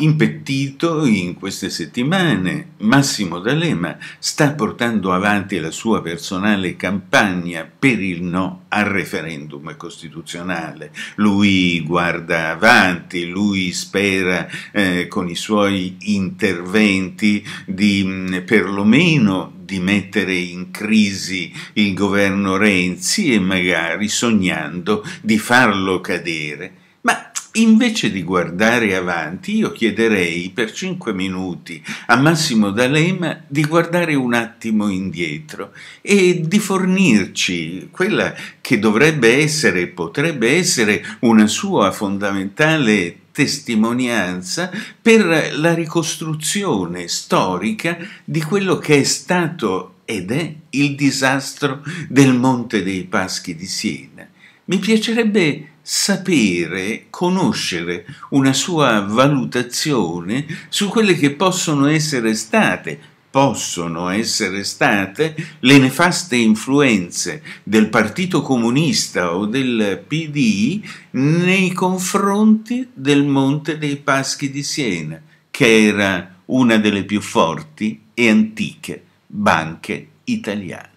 impettito in queste settimane. Massimo D'Alema sta portando avanti la sua personale campagna per il no al referendum costituzionale. Lui guarda avanti, lui spera eh, con i suoi interventi di mh, mm, perlomeno di mettere in crisi il governo Renzi e magari sognando di farlo cadere. Invece di guardare avanti, io chiederei per cinque minuti a Massimo D'Alema di guardare un attimo indietro e di fornirci quella che dovrebbe essere e potrebbe essere una sua fondamentale testimonianza per la ricostruzione storica di quello che è stato ed è il disastro del Monte dei Paschi di Siena. Mi piacerebbe sapere, conoscere una sua valutazione su quelle che possono essere state, possono essere state le nefaste influenze del Partito Comunista o del PD nei confronti del Monte dei Paschi di Siena, che era una delle più forti e antiche banche italiane.